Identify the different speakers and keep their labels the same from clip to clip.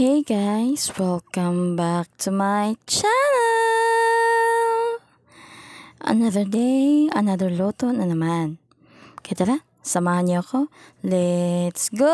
Speaker 1: Hey guys, welcome back to my channel! Another day, another loto na naman. Kaya tara, samahan niyo ako. Let's go!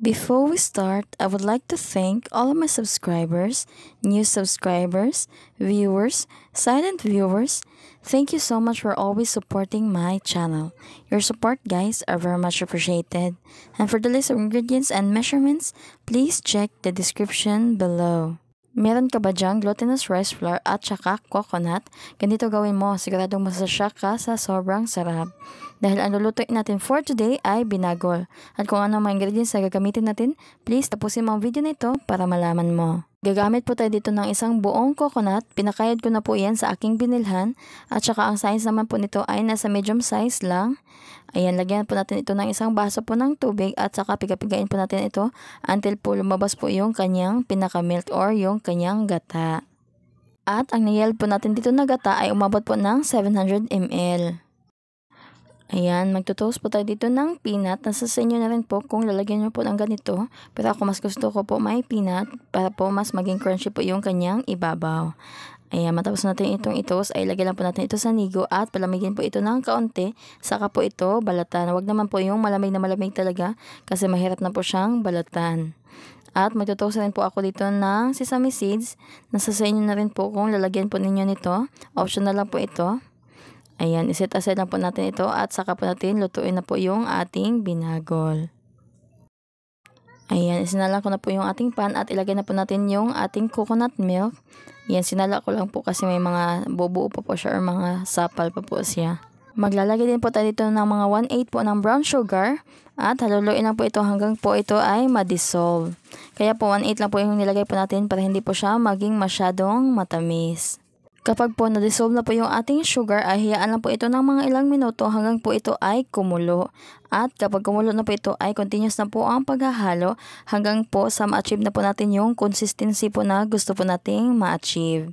Speaker 1: Before we start, I would like to thank all of my subscribers, new subscribers, viewers, silent viewers, Thank you so much for always supporting my channel. Your support guys are very much appreciated. And for the list of ingredients and measurements, please check the description below. Meron ka ba dyang glutinous rice flour at saka coconut? Ganito gawin mo, siguradong masasya ka sa sobrang sarap. Dahil ang lulutuin natin for today ay binagol. At kung ano mga ingredients na gagamitin natin, please tapusin mo ang video na ito para malaman mo. Gagamit po tayo dito ng isang buong coconut. Pinakayad ko na po yan sa aking binilhan. At saka ang size naman po nito ay nasa medium size lang. Ayan, lagyan po natin ito ng isang baso po ng tubig at saka pigapigain po natin ito until po lumabas po yung kanyang pinaka-melt or yung kanyang gata. At ang niyel po natin dito na gata ay umabot po ng 700 ml. Ayan, magtutoast po tayo dito ng peanut. Nasa sa inyo na rin po kung lalagyan nyo po ng ganito. Pero ako mas gusto ko po may peanut para po mas maging crunchy po yung kanyang ibabaw. Ayan, matapos natin itong itos, ay lagyan lang po natin ito sa nigo at palamigin po ito ng kaunti. Saka po ito balatan. Huwag naman po yung malamig na malamig talaga kasi mahirap na po siyang balatan. At magtutosa rin po ako dito ng sesame seeds. Nasa sa inyo na rin po kung lalagyan po ninyo nito. Optional lang po ito. Ayan, iset aside na po natin ito at saka po natin lutuin na po yung ating binagol. Ayan, sinala ko na po yung ating pan at ilagay na po natin yung ating coconut milk. Ayan, sinala ko lang po kasi may mga bubuo pa po siya or mga sapal pa po siya. Maglalagay din po tayo dito ng mga 1-8 po ng brown sugar at haluluin lang po ito hanggang po ito ay madissolve. Kaya po 1-8 lang po yung nilagay po natin para hindi po siya maging masyadong matamis. Kapag po na-dissolve na po yung ating sugar, ay hayaan lang po ito ng mga ilang minuto hanggang po ito ay kumulo. At kapag kumulo na po ito ay continuous na po ang paghahalo hanggang po sa ma-achieve na po natin yung consistency po na gusto po nating ma-achieve.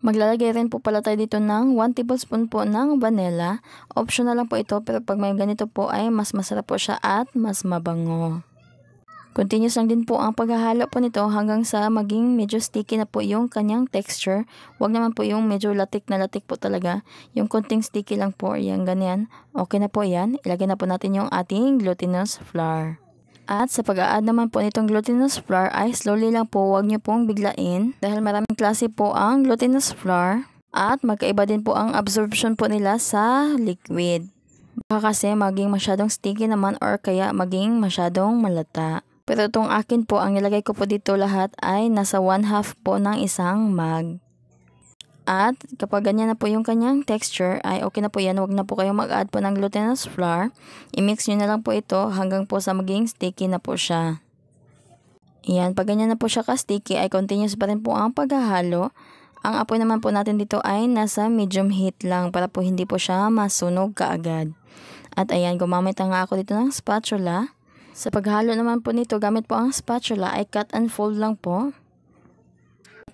Speaker 1: Maglalagay rin po pala tayo dito ng 1 tablespoon po ng vanilla. Optional lang po ito pero pag may ganito po ay mas masarap po siya at mas mabango. Continuous lang din po ang paghahalo po nito hanggang sa maging medyo sticky na po yung kanyang texture. Huwag naman po yung medyo latik na latik po talaga. Yung konting sticky lang po, yan ganyan. Okay na po yan. Ilagay na po natin yung ating glutinous flour. At sa pag-a-add naman po nitong glutinous flour ay slowly lang po wag nyo pong biglain dahil maraming klase po ang glutinous flour at magkaiba din po ang absorption po nila sa liquid. Baka kasi maging masyadong sticky naman or kaya maging masyadong malata. Pero itong akin po, ang ilagay ko po dito lahat ay nasa 1 half po ng isang mug. At kapag ganyan na po yung kanyang texture, ay okay na po yan. Huwag na po kayong mag-add po ng glutinous flour. I-mix nyo na lang po ito hanggang po sa maging sticky na po siya. Yan, pag ganyan na po siya ka-sticky, ay continuous pa rin po ang paghahalo. Ang apoy naman po natin dito ay nasa medium heat lang para po hindi po siya masunog kaagad. At ayan, gumamit na nga ako dito ng spatula. Sa paghalo naman po nito, gamit po ang spatula ay cut and fold lang po.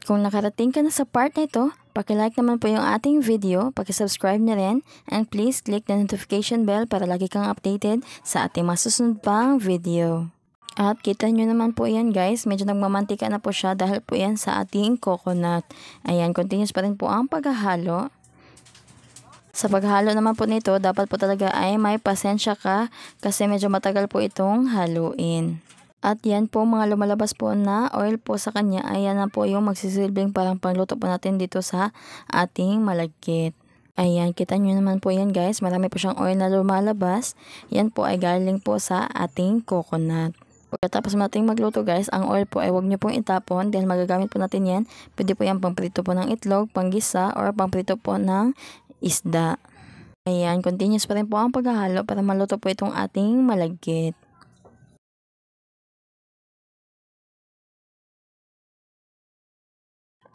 Speaker 1: Kung nakarating ka na sa part na ito, pakilike naman po yung ating video, pakisubscribe na rin, and please click the notification bell para lagi kang updated sa ating masusunod pang video. At kita nyo naman po yan guys, medyo nagmamantika na po siya dahil po yan sa ating coconut. Ayan, continuous pa rin po ang paghahalo. Sa paghalo naman po nito, dapat po talaga ay may pasensya ka kasi medyo matagal po itong haluin. At yan po mga lumalabas po na oil po sa kanya, ayan na po yung magsisilbing parang pangluto po natin dito sa ating malagkit. Ayan, kita nyo naman po yan guys, marami po siyang oil na lumalabas. Yan po ay galing po sa ating coconut. Pagkatapos natin magluto guys, ang oil po ay huwag nyo pong itapon dahil magagamit po natin yan. Pwede po yan pang po ng itlog, pang gisa, or pang po ng isda. Ayan, continuous pa rin po ang paghahalo para maluto po itong ating malagkit.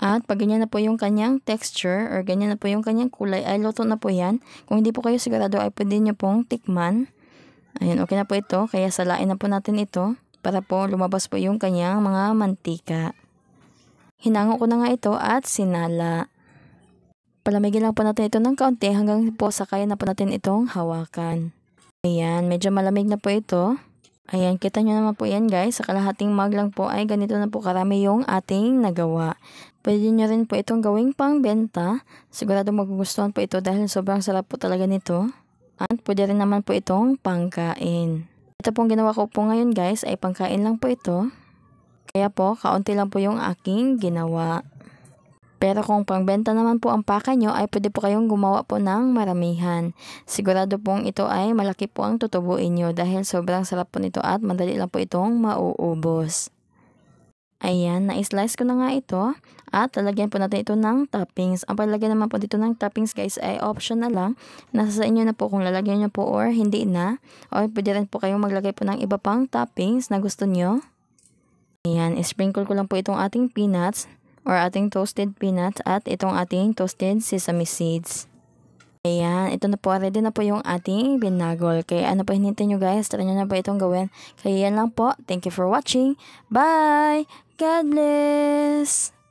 Speaker 1: At pag ganyan na po yung kanyang texture or ganyan na po yung kanyang kulay, ay luto na po yan. Kung hindi po kayo sigurado ay pwede nyo pong tikman. Ayan, okay na po ito. Kaya salain na po natin ito para po lumabas po yung kanyang mga mantika. Hinango ko na nga ito at sinala. Palamigin lang po natin ito ng kaunti hanggang po sa kaya na po natin itong hawakan. Ayan, medyo malamig na po ito. Ayan, kita nyo naman po yan guys. Sa kalahating mag lang po ay ganito na po karami yung ating nagawa. Pwede nyo rin po itong gawing pangbenta. Sigurado magugustuhan po ito dahil sobrang sarap po talaga nito. At pwede rin naman po itong pangkain. Ito pong ginawa ko po ngayon guys ay pangkain lang po ito. Kaya po, kaunti lang po yung aking ginawa. Pero kung pangbenta naman po ang paka nyo ay pwede po kayong gumawa po ng maramihan. Sigurado pong ito ay malaki po ang tutubuin nyo dahil sobrang sarap po nito at madali lang po itong mauubos. Ayan, na-slice ko na nga ito. At lalagyan po natin ito ng toppings. Ang palagyan naman po dito ng toppings guys ay optional na lang. Nasa sa inyo na po kung lalagyan nyo po or hindi na. O pwede rin po kayong maglagay po ng iba pang toppings na gusto nyo. Ayan, sprinkle ko lang po itong ating peanuts or ating toasted peanuts at itong ating toasted sesame seeds. Ayan, ito na po, ready na po yung ating binagol. Kaya ano pa hinintay nyo guys, tara nyo na po itong gawin. Kaya yan lang po, thank you for watching. Bye! God bless!